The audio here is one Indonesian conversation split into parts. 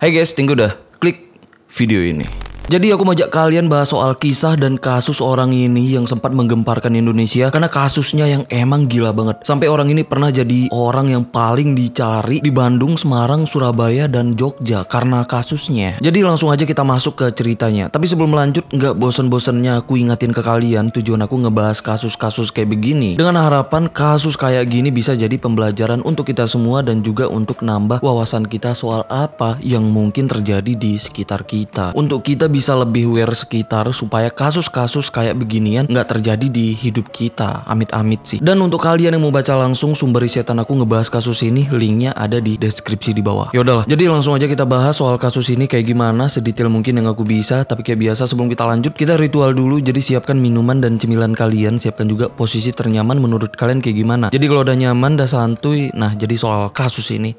Hai guys, tunggu udah klik video ini. Jadi aku mau ajak kalian bahas soal kisah dan kasus orang ini yang sempat menggemparkan Indonesia karena kasusnya yang emang gila banget. Sampai orang ini pernah jadi orang yang paling dicari di Bandung, Semarang, Surabaya, dan Jogja karena kasusnya. Jadi langsung aja kita masuk ke ceritanya. Tapi sebelum lanjut, nggak bosen-bosennya aku ingatin ke kalian tujuan aku ngebahas kasus-kasus kayak begini. Dengan harapan kasus kayak gini bisa jadi pembelajaran untuk kita semua dan juga untuk nambah wawasan kita soal apa yang mungkin terjadi di sekitar kita. Untuk kita bisa bisa lebih aware sekitar supaya kasus-kasus kayak beginian nggak terjadi di hidup kita. Amit-amit sih. Dan untuk kalian yang mau baca langsung sumber risetan aku ngebahas kasus ini, linknya ada di deskripsi di bawah. Yaudahlah, jadi langsung aja kita bahas soal kasus ini kayak gimana, sedetail mungkin yang aku bisa. Tapi kayak biasa sebelum kita lanjut, kita ritual dulu. Jadi siapkan minuman dan cemilan kalian, siapkan juga posisi ternyaman menurut kalian kayak gimana. Jadi kalau udah nyaman, udah santuy, nah jadi soal kasus ini.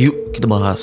Yuk kita bahas.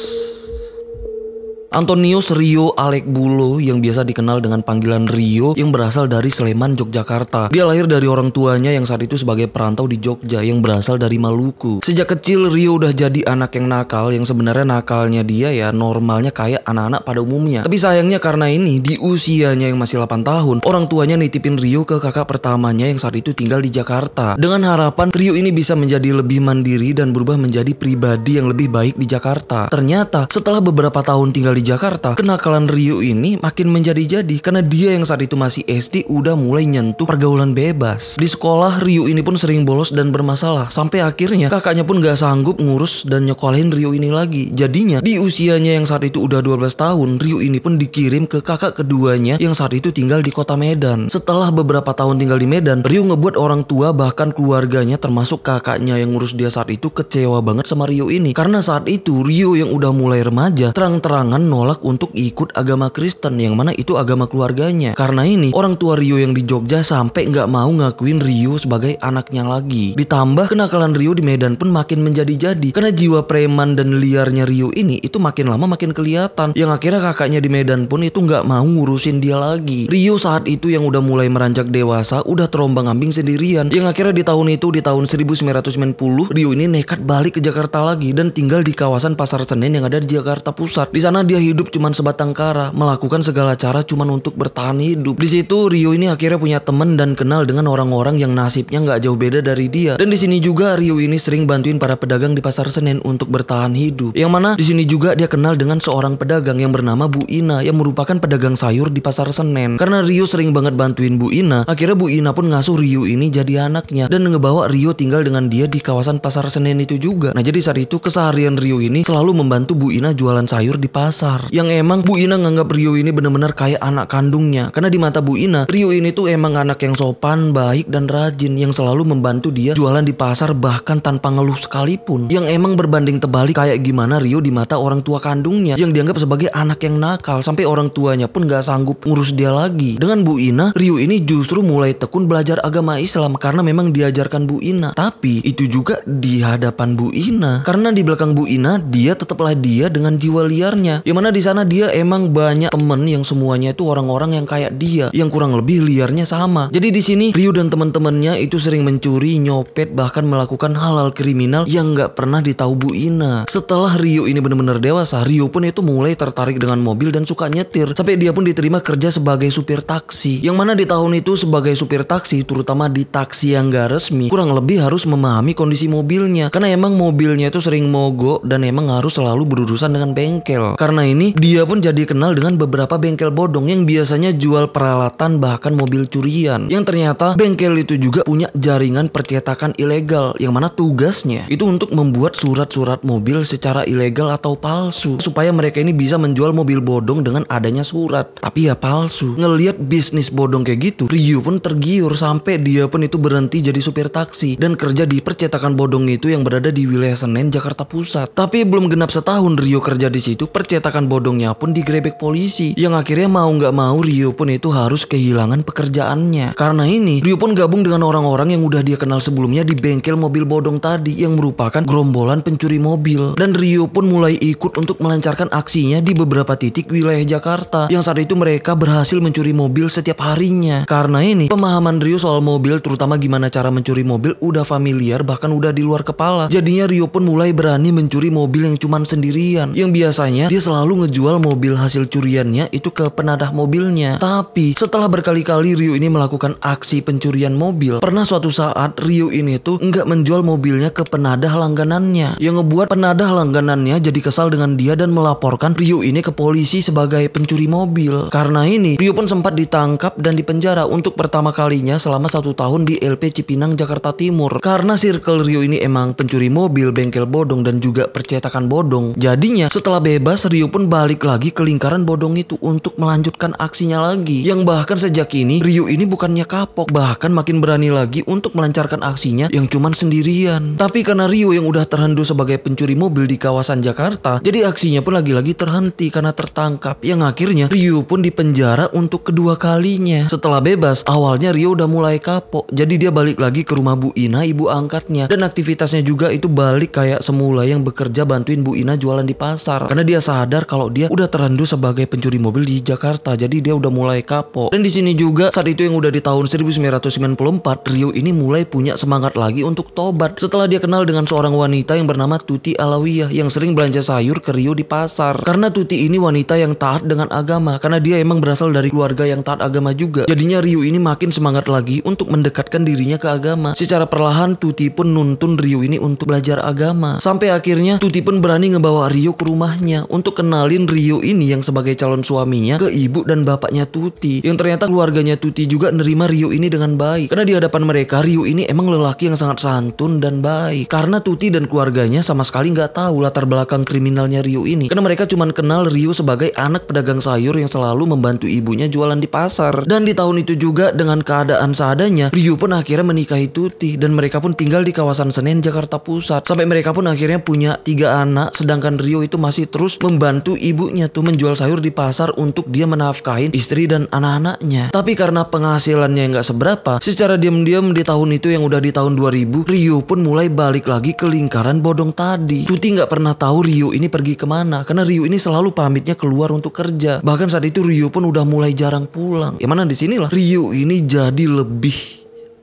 Antonius Rio Alek Bulo yang biasa dikenal dengan panggilan Rio yang berasal dari Sleman, Yogyakarta. Dia lahir dari orang tuanya yang saat itu sebagai perantau di Jogja yang berasal dari Maluku. Sejak kecil Rio udah jadi anak yang nakal yang sebenarnya nakalnya dia ya normalnya kayak anak-anak pada umumnya. Tapi sayangnya karena ini di usianya yang masih 8 tahun, orang tuanya nitipin Rio ke kakak pertamanya yang saat itu tinggal di Jakarta. Dengan harapan Rio ini bisa menjadi lebih mandiri dan berubah menjadi pribadi yang lebih baik di Jakarta. Ternyata setelah beberapa tahun tinggal di Jakarta, kenakalan Rio ini makin menjadi-jadi karena dia yang saat itu masih SD udah mulai nyentuh pergaulan bebas. Di sekolah, Rio ini pun sering bolos dan bermasalah. Sampai akhirnya kakaknya pun gak sanggup ngurus dan nyekolahin Rio ini lagi. Jadinya di usianya yang saat itu udah 12 tahun, Rio ini pun dikirim ke kakak keduanya yang saat itu tinggal di kota Medan. Setelah beberapa tahun tinggal di Medan, Rio ngebuat orang tua bahkan keluarganya termasuk kakaknya yang ngurus dia saat itu kecewa banget sama Rio ini. Karena saat itu Rio yang udah mulai remaja terang-terangan menolak untuk ikut agama Kristen yang mana itu agama keluarganya. Karena ini orang tua Rio yang di Jogja sampai nggak mau ngakuin Rio sebagai anaknya lagi. Ditambah kenakalan Rio di Medan pun makin menjadi-jadi karena jiwa preman dan liarnya Rio ini itu makin lama makin kelihatan. Yang akhirnya kakaknya di Medan pun itu nggak mau ngurusin dia lagi. Rio saat itu yang udah mulai meranjak dewasa udah terombang ambing sendirian. Yang akhirnya di tahun itu di tahun 1990 Rio ini nekat balik ke Jakarta lagi dan tinggal di kawasan Pasar Senen yang ada di Jakarta Pusat. Di sana dia hidup cuma sebatang kara, melakukan segala cara cuma untuk bertahan hidup. Di situ Rio ini akhirnya punya teman dan kenal dengan orang-orang yang nasibnya nggak jauh beda dari dia. Dan di sini juga Rio ini sering bantuin para pedagang di pasar Senen untuk bertahan hidup. Yang mana di sini juga dia kenal dengan seorang pedagang yang bernama Bu Ina yang merupakan pedagang sayur di pasar Senen. Karena Rio sering banget bantuin Bu Ina, akhirnya Bu Ina pun ngasuh Rio ini jadi anaknya dan ngebawa Rio tinggal dengan dia di kawasan pasar Senen itu juga. Nah jadi saat itu keseharian Rio ini selalu membantu Bu Ina jualan sayur di pasar besar yang emang Bu Ina nganggap Rio ini benar-benar kayak anak kandungnya. Karena di mata Bu Ina, Rio ini tuh emang anak yang sopan, baik dan rajin yang selalu membantu dia jualan di pasar bahkan tanpa ngeluh sekalipun. Yang emang berbanding terbalik kayak gimana Rio di mata orang tua kandungnya yang dianggap sebagai anak yang nakal sampai orang tuanya pun gak sanggup ngurus dia lagi. Dengan Bu Ina, Rio ini justru mulai tekun belajar agama Islam karena memang diajarkan Bu Ina. Tapi itu juga di hadapan Bu Ina karena di belakang Bu Ina dia tetaplah dia dengan jiwa liarnya Dimana di sana dia emang banyak temen yang semuanya itu orang-orang yang kayak dia, yang kurang lebih liarnya sama. Jadi di sini Ryu dan teman-temannya itu sering mencuri, nyopet, bahkan melakukan halal kriminal yang nggak pernah ditahu Bu Ina. Setelah Ryu ini benar-benar dewasa, Ryu pun itu mulai tertarik dengan mobil dan suka nyetir. Sampai dia pun diterima kerja sebagai supir taksi. Yang mana di tahun itu sebagai supir taksi, terutama di taksi yang nggak resmi, kurang lebih harus memahami kondisi mobilnya. Karena emang mobilnya itu sering mogok dan emang harus selalu berurusan dengan bengkel. Karena karena ini dia pun jadi kenal dengan beberapa bengkel bodong yang biasanya jual peralatan bahkan mobil curian. Yang ternyata bengkel itu juga punya jaringan percetakan ilegal yang mana tugasnya itu untuk membuat surat-surat mobil secara ilegal atau palsu supaya mereka ini bisa menjual mobil bodong dengan adanya surat tapi ya palsu. Ngeliat bisnis bodong kayak gitu, Ryu pun tergiur sampai dia pun itu berhenti jadi supir taksi dan kerja di percetakan bodong itu yang berada di wilayah Senen Jakarta Pusat. Tapi belum genap setahun Rio kerja di situ, percetakan kontrakan bodongnya pun digrebek polisi yang akhirnya mau nggak mau Rio pun itu harus kehilangan pekerjaannya. Karena ini Rio pun gabung dengan orang-orang yang udah dia kenal sebelumnya di bengkel mobil bodong tadi yang merupakan gerombolan pencuri mobil. Dan Rio pun mulai ikut untuk melancarkan aksinya di beberapa titik wilayah Jakarta yang saat itu mereka berhasil mencuri mobil setiap harinya. Karena ini pemahaman Rio soal mobil terutama gimana cara mencuri mobil udah familiar bahkan udah di luar kepala. Jadinya Rio pun mulai berani mencuri mobil yang cuman sendirian yang biasanya dia selalu lalu ngejual mobil hasil curiannya itu ke penadah mobilnya. Tapi setelah berkali-kali Rio ini melakukan aksi pencurian mobil, pernah suatu saat Rio ini tuh nggak menjual mobilnya ke penadah langganannya. Yang ngebuat penadah langganannya jadi kesal dengan dia dan melaporkan Rio ini ke polisi sebagai pencuri mobil. Karena ini, Rio pun sempat ditangkap dan dipenjara untuk pertama kalinya selama satu tahun di LP Cipinang, Jakarta Timur. Karena circle Rio ini emang pencuri mobil, bengkel bodong, dan juga percetakan bodong. Jadinya setelah bebas, Rio pun balik lagi ke lingkaran bodong itu untuk melanjutkan aksinya lagi. Yang bahkan sejak ini Ryu ini bukannya kapok, bahkan makin berani lagi untuk melancarkan aksinya yang cuman sendirian. Tapi karena Ryu yang udah terhendu sebagai pencuri mobil di kawasan Jakarta, jadi aksinya pun lagi-lagi terhenti karena tertangkap. Yang akhirnya Ryu pun dipenjara untuk kedua kalinya. Setelah bebas, awalnya Ryu udah mulai kapok, jadi dia balik lagi ke rumah Bu Ina, ibu angkatnya. Dan aktivitasnya juga itu balik kayak semula yang bekerja bantuin Bu Ina jualan di pasar. Karena dia sadar sadar kalau dia udah terendus sebagai pencuri mobil di Jakarta. Jadi dia udah mulai kapok. Dan di sini juga saat itu yang udah di tahun 1994, Rio ini mulai punya semangat lagi untuk tobat. Setelah dia kenal dengan seorang wanita yang bernama Tuti Alawiyah yang sering belanja sayur ke Rio di pasar. Karena Tuti ini wanita yang taat dengan agama karena dia emang berasal dari keluarga yang taat agama juga. Jadinya Rio ini makin semangat lagi untuk mendekatkan dirinya ke agama. Secara perlahan Tuti pun nuntun Rio ini untuk belajar agama. Sampai akhirnya Tuti pun berani ngebawa Rio ke rumahnya untuk kenal kenalin Rio ini yang sebagai calon suaminya ke ibu dan bapaknya Tuti yang ternyata keluarganya Tuti juga nerima Rio ini dengan baik karena di hadapan mereka Rio ini emang lelaki yang sangat santun dan baik karena Tuti dan keluarganya sama sekali nggak tahu latar belakang kriminalnya Rio ini karena mereka cuma kenal Rio sebagai anak pedagang sayur yang selalu membantu ibunya jualan di pasar dan di tahun itu juga dengan keadaan seadanya Rio pun akhirnya menikahi Tuti dan mereka pun tinggal di kawasan Senen Jakarta Pusat sampai mereka pun akhirnya punya tiga anak sedangkan Rio itu masih terus membantu membantu ibunya tuh menjual sayur di pasar untuk dia menafkahin istri dan anak-anaknya. Tapi karena penghasilannya nggak seberapa, secara diam-diam di tahun itu yang udah di tahun 2000, Rio pun mulai balik lagi ke lingkaran bodong tadi. Tuti nggak pernah tahu Rio ini pergi kemana, karena Rio ini selalu pamitnya keluar untuk kerja. Bahkan saat itu Rio pun udah mulai jarang pulang. Ya mana disinilah Rio ini jadi lebih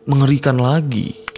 mengerikan lagi.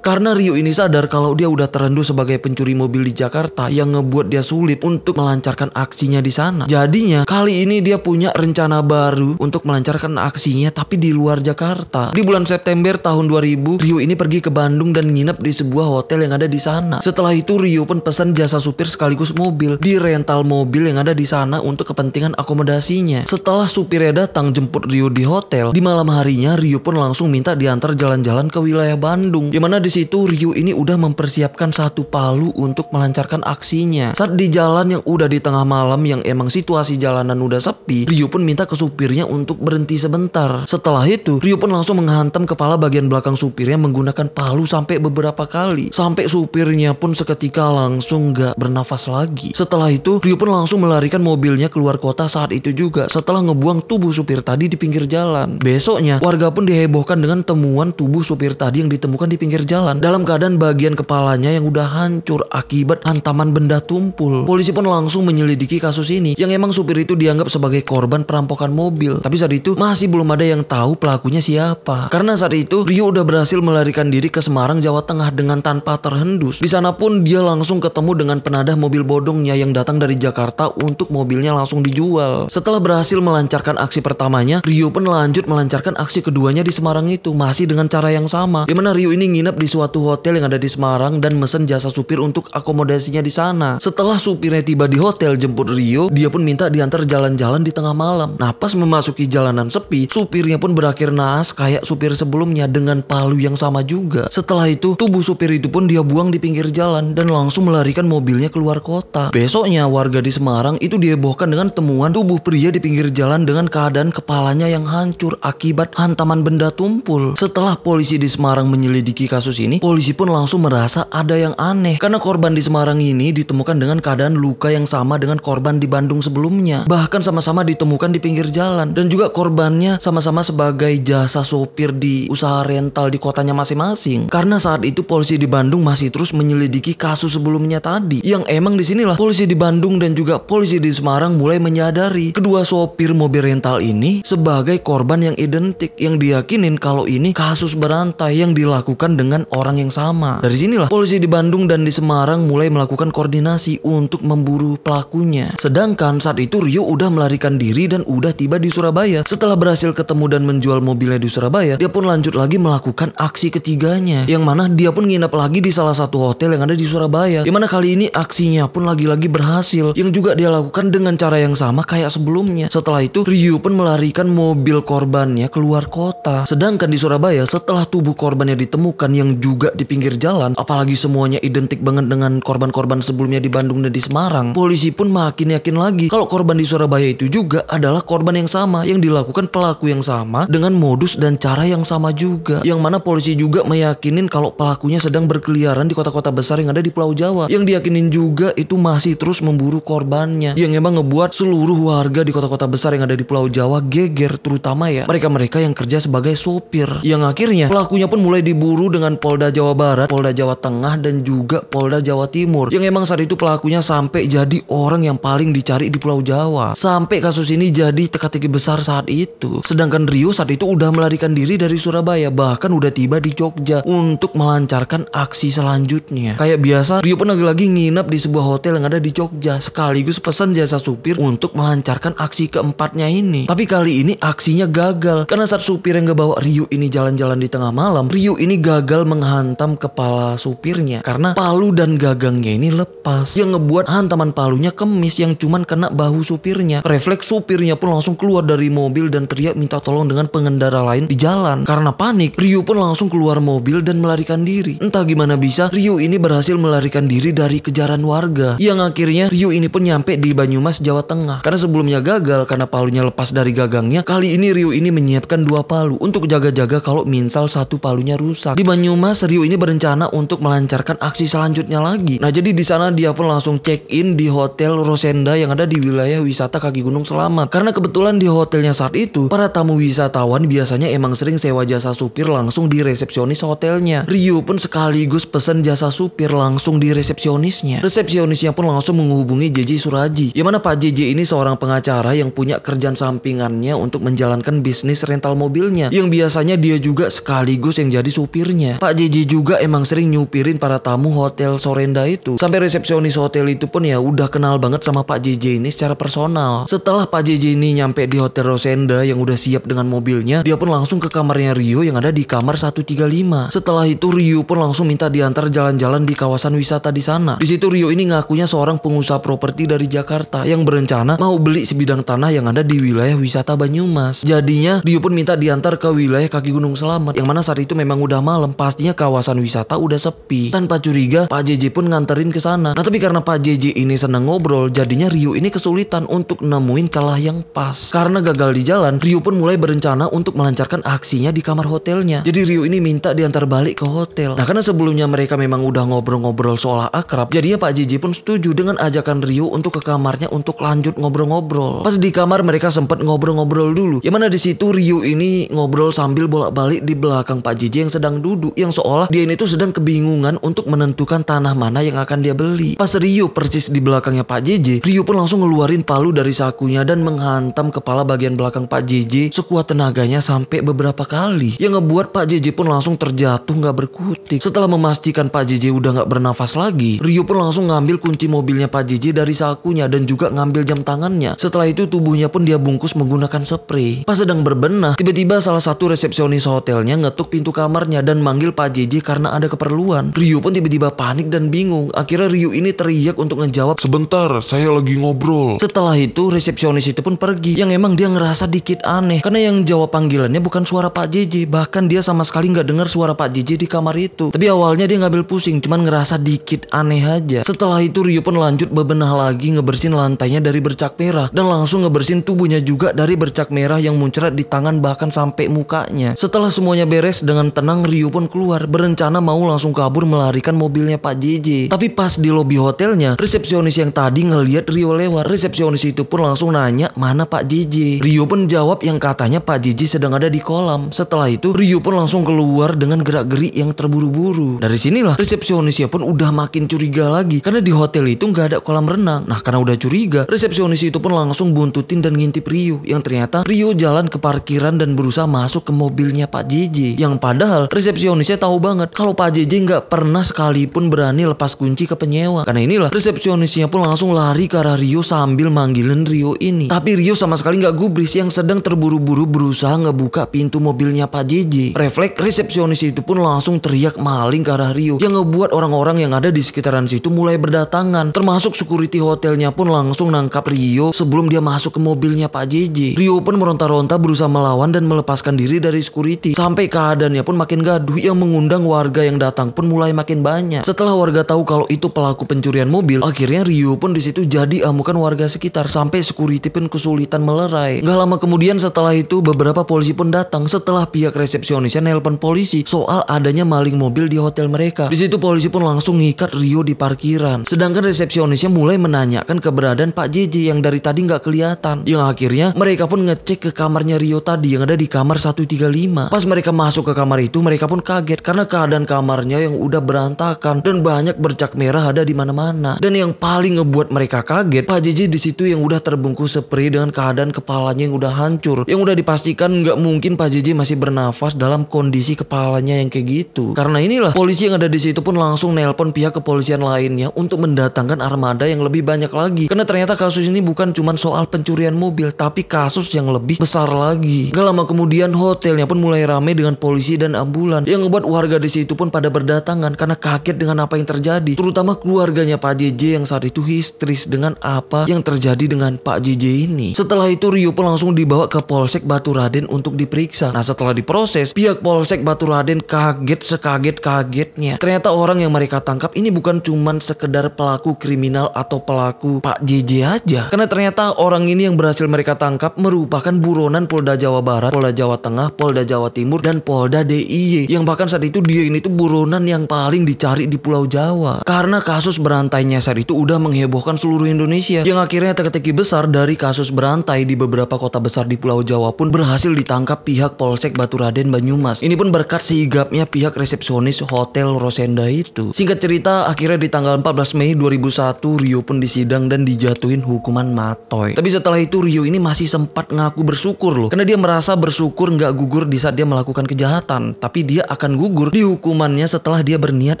Karena Rio ini sadar kalau dia udah terendus sebagai pencuri mobil di Jakarta yang ngebuat dia sulit untuk melancarkan aksinya di sana. Jadinya kali ini dia punya rencana baru untuk melancarkan aksinya tapi di luar Jakarta. Di bulan September tahun 2000, Rio ini pergi ke Bandung dan nginep di sebuah hotel yang ada di sana. Setelah itu Rio pun pesan jasa supir sekaligus mobil di rental mobil yang ada di sana untuk kepentingan akomodasinya. Setelah supirnya datang jemput Rio di hotel, di malam harinya Rio pun langsung minta diantar jalan-jalan ke wilayah Bandung. Di mana di di situ Ryu ini udah mempersiapkan satu palu untuk melancarkan aksinya. Saat di jalan yang udah di tengah malam yang emang situasi jalanan udah sepi, Ryu pun minta ke supirnya untuk berhenti sebentar. Setelah itu, Ryu pun langsung menghantam kepala bagian belakang supirnya menggunakan palu sampai beberapa kali. Sampai supirnya pun seketika langsung gak bernafas lagi. Setelah itu, Ryu pun langsung melarikan mobilnya keluar kota saat itu juga setelah ngebuang tubuh supir tadi di pinggir jalan. Besoknya, warga pun dihebohkan dengan temuan tubuh supir tadi yang ditemukan di pinggir jalan jalan dalam keadaan bagian kepalanya yang udah hancur akibat hantaman benda tumpul. Polisi pun langsung menyelidiki kasus ini yang emang supir itu dianggap sebagai korban perampokan mobil. Tapi saat itu masih belum ada yang tahu pelakunya siapa. Karena saat itu Rio udah berhasil melarikan diri ke Semarang, Jawa Tengah dengan tanpa terhendus. Di sana pun dia langsung ketemu dengan penadah mobil bodongnya yang datang dari Jakarta untuk mobilnya langsung dijual. Setelah berhasil melancarkan aksi pertamanya, Rio pun lanjut melancarkan aksi keduanya di Semarang itu masih dengan cara yang sama. Di mana Rio ini nginep di suatu hotel yang ada di Semarang dan mesen jasa supir untuk akomodasinya di sana. Setelah supirnya tiba di hotel jemput Rio, dia pun minta diantar jalan-jalan di tengah malam. Nah, pas memasuki jalanan sepi, supirnya pun berakhir naas kayak supir sebelumnya dengan palu yang sama juga. Setelah itu, tubuh supir itu pun dia buang di pinggir jalan dan langsung melarikan mobilnya keluar kota. Besoknya, warga di Semarang itu diebohkan dengan temuan tubuh pria di pinggir jalan dengan keadaan kepalanya yang hancur akibat hantaman benda tumpul. Setelah polisi di Semarang menyelidiki kasus sini, polisi pun langsung merasa ada yang aneh karena korban di Semarang ini ditemukan dengan keadaan luka yang sama dengan korban di Bandung sebelumnya. Bahkan sama-sama ditemukan di pinggir jalan dan juga korbannya sama-sama sebagai jasa sopir di usaha rental di kotanya masing-masing. Karena saat itu polisi di Bandung masih terus menyelidiki kasus sebelumnya tadi. Yang emang di sinilah polisi di Bandung dan juga polisi di Semarang mulai menyadari kedua sopir mobil rental ini sebagai korban yang identik yang diyakinin kalau ini kasus berantai yang dilakukan dengan orang yang sama. Dari sinilah polisi di Bandung dan di Semarang mulai melakukan koordinasi untuk memburu pelakunya. Sedangkan saat itu Rio udah melarikan diri dan udah tiba di Surabaya. Setelah berhasil ketemu dan menjual mobilnya di Surabaya, dia pun lanjut lagi melakukan aksi ketiganya. Yang mana dia pun nginap lagi di salah satu hotel yang ada di Surabaya. Di mana kali ini aksinya pun lagi-lagi berhasil. Yang juga dia lakukan dengan cara yang sama kayak sebelumnya. Setelah itu Rio pun melarikan mobil korbannya keluar kota. Sedangkan di Surabaya setelah tubuh korbannya ditemukan yang juga di pinggir jalan, apalagi semuanya identik banget dengan korban-korban sebelumnya di Bandung dan di Semarang, polisi pun makin yakin lagi kalau korban di Surabaya itu juga adalah korban yang sama yang dilakukan pelaku yang sama dengan modus dan cara yang sama juga. Yang mana polisi juga meyakinin kalau pelakunya sedang berkeliaran di kota-kota besar yang ada di Pulau Jawa. Yang diyakinin juga itu masih terus memburu korbannya. Yang emang ngebuat seluruh warga di kota-kota besar yang ada di Pulau Jawa geger terutama ya mereka-mereka yang kerja sebagai sopir. Yang akhirnya pelakunya pun mulai diburu dengan polisi Polda Jawa Barat, Polda Jawa Tengah, dan juga Polda Jawa Timur. Yang emang saat itu pelakunya sampai jadi orang yang paling dicari di Pulau Jawa. Sampai kasus ini jadi teka-teki besar saat itu. Sedangkan Rio saat itu udah melarikan diri dari Surabaya, bahkan udah tiba di Jogja untuk melancarkan aksi selanjutnya. Kayak biasa, Rio pun lagi-lagi nginep di sebuah hotel yang ada di Jogja, sekaligus pesan jasa supir untuk melancarkan aksi keempatnya ini. Tapi kali ini aksinya gagal, karena saat supir yang bawa Rio ini jalan-jalan di tengah malam, Rio ini gagal meng menghantam kepala supirnya karena palu dan gagangnya ini lepas. Yang ngebuat hantaman palunya kemis yang cuman kena bahu supirnya. Refleks supirnya pun langsung keluar dari mobil dan teriak minta tolong dengan pengendara lain di jalan. Karena panik, rio pun langsung keluar mobil dan melarikan diri. Entah gimana bisa, rio ini berhasil melarikan diri dari kejaran warga. Yang akhirnya rio ini pun nyampe di Banyumas, Jawa Tengah. Karena sebelumnya gagal karena palunya lepas dari gagangnya, kali ini rio ini menyiapkan dua palu untuk jaga-jaga kalau misal satu palunya rusak. Di Banyumas Mas Rio ini berencana untuk melancarkan aksi selanjutnya lagi. Nah, jadi di sana dia pun langsung check in di Hotel Rosenda yang ada di wilayah wisata kaki Gunung Selamat. Karena kebetulan di hotelnya saat itu, para tamu wisatawan biasanya emang sering sewa jasa supir langsung di resepsionis hotelnya. Rio pun sekaligus pesan jasa supir langsung di resepsionisnya. Resepsionisnya pun langsung menghubungi JJ Suraji. Yang mana Pak JJ ini seorang pengacara yang punya kerjaan sampingannya untuk menjalankan bisnis rental mobilnya. Yang biasanya dia juga sekaligus yang jadi supirnya. Pak Pak JJ juga emang sering nyupirin para tamu hotel Sorenda itu. Sampai resepsionis hotel itu pun ya udah kenal banget sama Pak JJ ini secara personal. Setelah Pak JJ ini nyampe di hotel Rosenda yang udah siap dengan mobilnya, dia pun langsung ke kamarnya Rio yang ada di kamar 135. Setelah itu Rio pun langsung minta diantar jalan-jalan di kawasan wisata di sana. Di situ Rio ini ngakunya seorang pengusaha properti dari Jakarta yang berencana mau beli sebidang tanah yang ada di wilayah wisata Banyumas. Jadinya Rio pun minta diantar ke wilayah kaki Gunung Selamat yang mana saat itu memang udah malam pasti pastinya kawasan wisata udah sepi. Tanpa curiga, Pak JJ pun nganterin ke sana. Nah tapi karena Pak JJ ini seneng ngobrol, jadinya Rio ini kesulitan untuk nemuin kalah yang pas. Karena gagal di jalan, Rio pun mulai berencana untuk melancarkan aksinya di kamar hotelnya. Jadi Rio ini minta diantar balik ke hotel. Nah karena sebelumnya mereka memang udah ngobrol-ngobrol seolah akrab, jadinya Pak JJ pun setuju dengan ajakan Rio untuk ke kamarnya untuk lanjut ngobrol-ngobrol. Pas di kamar mereka sempat ngobrol-ngobrol dulu. Yang mana di situ Ryu ini ngobrol sambil bolak-balik di belakang Pak JJ yang sedang duduk. Yang yang seolah dia ini tuh sedang kebingungan untuk menentukan tanah mana yang akan dia beli. Pas Rio persis di belakangnya Pak JJ, Rio pun langsung ngeluarin palu dari sakunya dan menghantam kepala bagian belakang Pak JJ sekuat tenaganya sampai beberapa kali. Yang ngebuat Pak JJ pun langsung terjatuh nggak berkutik. Setelah memastikan Pak JJ udah nggak bernafas lagi, Rio pun langsung ngambil kunci mobilnya Pak JJ dari sakunya dan juga ngambil jam tangannya. Setelah itu tubuhnya pun dia bungkus menggunakan spray. Pas sedang berbenah, tiba-tiba salah satu resepsionis hotelnya ngetuk pintu kamarnya dan manggil Pak JJ karena ada keperluan. Ryu pun tiba-tiba panik dan bingung. Akhirnya Ryu ini teriak untuk ngejawab Sebentar, saya lagi ngobrol. Setelah itu, resepsionis itu pun pergi. Yang emang dia ngerasa dikit aneh. Karena yang jawab panggilannya bukan suara Pak JJ. Bahkan dia sama sekali nggak dengar suara Pak JJ di kamar itu. Tapi awalnya dia ngambil pusing, cuman ngerasa dikit aneh aja. Setelah itu Ryu pun lanjut bebenah lagi ngebersihin lantainya dari bercak merah. Dan langsung ngebersihin tubuhnya juga dari bercak merah yang muncrat di tangan bahkan sampai mukanya. Setelah semuanya beres, dengan tenang Ryu pun keluar keluar berencana mau langsung kabur melarikan mobilnya Pak JJ. Tapi pas di lobi hotelnya, resepsionis yang tadi ngeliat Rio lewat. Resepsionis itu pun langsung nanya mana Pak JJ. Rio pun jawab yang katanya Pak JJ sedang ada di kolam. Setelah itu Rio pun langsung keluar dengan gerak-gerik yang terburu-buru. Dari sinilah resepsionisnya pun udah makin curiga lagi karena di hotel itu nggak ada kolam renang. Nah karena udah curiga, resepsionis itu pun langsung buntutin dan ngintip Rio yang ternyata Rio jalan ke parkiran dan berusaha masuk ke mobilnya Pak JJ yang padahal resepsionisnya tahu banget kalau Pak JJ nggak pernah sekalipun berani lepas kunci ke penyewa. Karena inilah resepsionisnya pun langsung lari ke arah Rio sambil manggilin Rio ini. Tapi Rio sama sekali nggak gubris yang sedang terburu-buru berusaha ngebuka pintu mobilnya Pak JJ. Refleks resepsionis itu pun langsung teriak maling ke arah Rio yang ngebuat orang-orang yang ada di sekitaran situ mulai berdatangan. Termasuk security hotelnya pun langsung nangkap Rio sebelum dia masuk ke mobilnya Pak JJ. Rio pun meronta-ronta berusaha melawan dan melepaskan diri dari security sampai keadaannya pun makin gaduh yang meng mengundang warga yang datang pun mulai makin banyak. Setelah warga tahu kalau itu pelaku pencurian mobil, akhirnya Rio pun di situ jadi amukan warga sekitar sampai security pun kesulitan melerai. Gak lama kemudian setelah itu beberapa polisi pun datang setelah pihak resepsionisnya nelpon polisi soal adanya maling mobil di hotel mereka. Di situ polisi pun langsung ngikat Rio di parkiran. Sedangkan resepsionisnya mulai menanyakan keberadaan Pak JJ yang dari tadi nggak kelihatan. Yang akhirnya mereka pun ngecek ke kamarnya Rio tadi yang ada di kamar 135. Pas mereka masuk ke kamar itu mereka pun kaget kaget karena keadaan kamarnya yang udah berantakan dan banyak bercak merah ada di mana-mana. Dan yang paling ngebuat mereka kaget, Pak Jiji di situ yang udah terbungkus spray dengan keadaan kepalanya yang udah hancur, yang udah dipastikan nggak mungkin Pak Jiji masih bernafas dalam kondisi kepalanya yang kayak gitu. Karena inilah polisi yang ada di situ pun langsung nelpon pihak kepolisian lainnya untuk mendatangkan armada yang lebih banyak lagi. Karena ternyata kasus ini bukan cuma soal pencurian mobil, tapi kasus yang lebih besar lagi. Gak lama kemudian hotelnya pun mulai ramai dengan polisi dan ambulan yang ngebuat Membuat warga di situ pun pada berdatangan karena kaget dengan apa yang terjadi. Terutama keluarganya Pak JJ yang saat itu histeris dengan apa yang terjadi dengan Pak JJ ini. Setelah itu Rio pun langsung dibawa ke Polsek Batu Raden untuk diperiksa. Nah setelah diproses, pihak Polsek Batu Raden kaget sekaget-kagetnya. Ternyata orang yang mereka tangkap ini bukan cuman sekedar pelaku kriminal atau pelaku Pak JJ aja. Karena ternyata orang ini yang berhasil mereka tangkap merupakan buronan Polda Jawa Barat, Polda Jawa Tengah, Polda Jawa Timur, dan Polda DIY yang bahkan saat itu dia ini tuh buronan yang paling dicari di Pulau Jawa. Karena kasus berantainya saat itu udah menghebohkan seluruh Indonesia. Yang akhirnya teka-teki besar dari kasus berantai di beberapa kota besar di Pulau Jawa pun berhasil ditangkap pihak Polsek Batu Raden Banyumas. Ini pun berkat sigapnya pihak resepsionis Hotel Rosenda itu. Singkat cerita, akhirnya di tanggal 14 Mei 2001 Rio pun disidang dan dijatuhin hukuman matoy. Tapi setelah itu Rio ini masih sempat ngaku bersyukur loh. Karena dia merasa bersyukur nggak gugur di saat dia melakukan kejahatan. Tapi dia akan gugur di hukumannya setelah dia berniat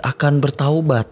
akan bertaubat.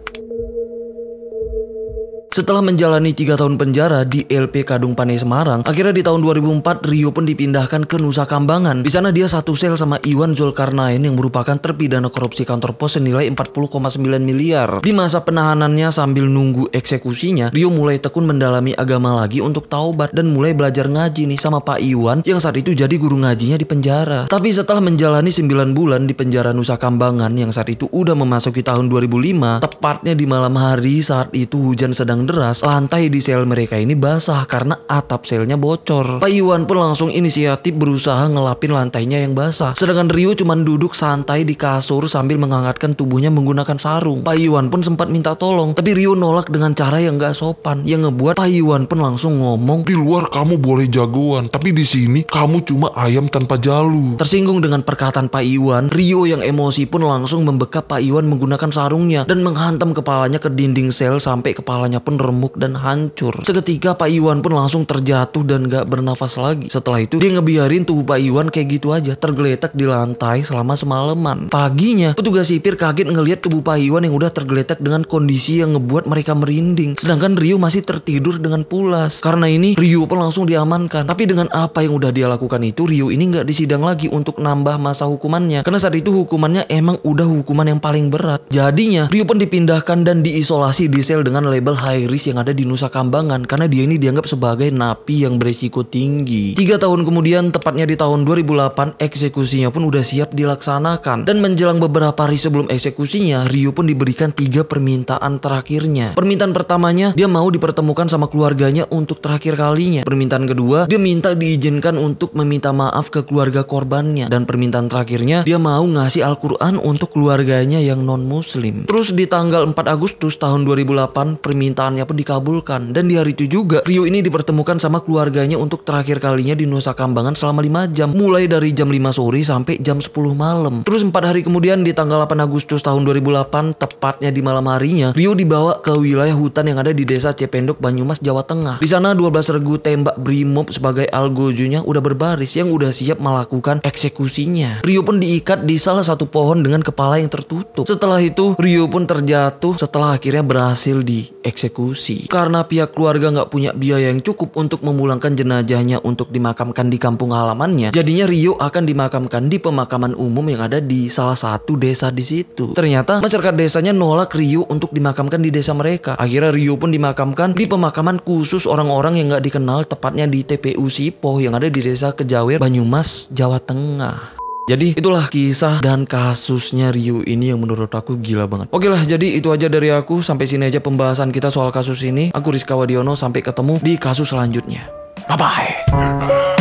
Setelah menjalani tiga tahun penjara di LP Kadung Pane Semarang, akhirnya di tahun 2004 Rio pun dipindahkan ke Nusa Kambangan. Di sana dia satu sel sama Iwan Zulkarnain yang merupakan terpidana korupsi kantor pos senilai 40,9 miliar. Di masa penahanannya sambil nunggu eksekusinya, Rio mulai tekun mendalami agama lagi untuk taubat dan mulai belajar ngaji nih sama Pak Iwan yang saat itu jadi guru ngajinya di penjara. Tapi setelah menjalani 9 bulan di penjara Nusa Kambangan yang saat itu udah memasuki tahun 2005, tepatnya di malam hari saat itu hujan sedang deras, lantai di sel mereka ini basah karena atap selnya bocor. Pak Iwan pun langsung inisiatif berusaha ngelapin lantainya yang basah. Sedangkan Rio cuma duduk santai di kasur sambil menghangatkan tubuhnya menggunakan sarung. Pak Iwan pun sempat minta tolong, tapi Rio nolak dengan cara yang gak sopan, yang ngebuat Pak Iwan pun langsung ngomong, "Di luar kamu boleh jagoan, tapi di sini kamu cuma ayam tanpa jalu." Tersinggung dengan perkataan Pak Iwan, Rio yang emosi pun langsung membekap Pak Iwan menggunakan sarungnya dan menghantam kepalanya ke dinding sel sampai kepalanya pun remuk dan hancur. Seketika Pak Iwan pun langsung terjatuh dan gak bernafas lagi. Setelah itu dia ngebiarin tubuh Pak Iwan kayak gitu aja tergeletak di lantai selama semalaman. Paginya petugas sipir kaget ngelihat tubuh Pak Iwan yang udah tergeletak dengan kondisi yang ngebuat mereka merinding. Sedangkan Rio masih tertidur dengan pulas. Karena ini Rio pun langsung diamankan. Tapi dengan apa yang udah dia lakukan itu Rio ini nggak disidang lagi untuk nambah masa hukumannya. Karena saat itu hukumannya emang udah hukuman yang paling berat. Jadinya Rio pun dipindahkan dan diisolasi di sel dengan label high Iris yang ada di Nusa Kambangan karena dia ini dianggap sebagai napi yang beresiko tinggi. Tiga tahun kemudian, tepatnya di tahun 2008, eksekusinya pun udah siap dilaksanakan. Dan menjelang beberapa hari sebelum eksekusinya, Rio pun diberikan tiga permintaan terakhirnya. Permintaan pertamanya, dia mau dipertemukan sama keluarganya untuk terakhir kalinya. Permintaan kedua, dia minta diizinkan untuk meminta maaf ke keluarga korbannya. Dan permintaan terakhirnya, dia mau ngasih Al-Quran untuk keluarganya yang non-muslim. Terus di tanggal 4 Agustus tahun 2008, permintaan permintaannya pun dikabulkan. Dan di hari itu juga, Rio ini dipertemukan sama keluarganya untuk terakhir kalinya di Nusa Kambangan selama 5 jam. Mulai dari jam 5 sore sampai jam 10 malam. Terus empat hari kemudian di tanggal 8 Agustus tahun 2008, tepatnya di malam harinya, Rio dibawa ke wilayah hutan yang ada di desa Cependok, Banyumas, Jawa Tengah. Di sana 12 regu tembak Brimob sebagai algojonya udah berbaris yang udah siap melakukan eksekusinya. Rio pun diikat di salah satu pohon dengan kepala yang tertutup. Setelah itu, Rio pun terjatuh setelah akhirnya berhasil dieksekusi dieksekusi karena pihak keluarga nggak punya biaya yang cukup untuk memulangkan jenazahnya untuk dimakamkan di kampung halamannya. Jadinya Rio akan dimakamkan di pemakaman umum yang ada di salah satu desa di situ. Ternyata masyarakat desanya nolak Rio untuk dimakamkan di desa mereka. Akhirnya Rio pun dimakamkan di pemakaman khusus orang-orang yang nggak dikenal tepatnya di TPU Sipoh yang ada di desa Kejawer, Banyumas, Jawa Tengah. Jadi itulah kisah dan kasusnya Ryu ini yang menurut aku gila banget. Oke lah, jadi itu aja dari aku. Sampai sini aja pembahasan kita soal kasus ini. Aku Rizka Wadiono, sampai ketemu di kasus selanjutnya. Bye-bye.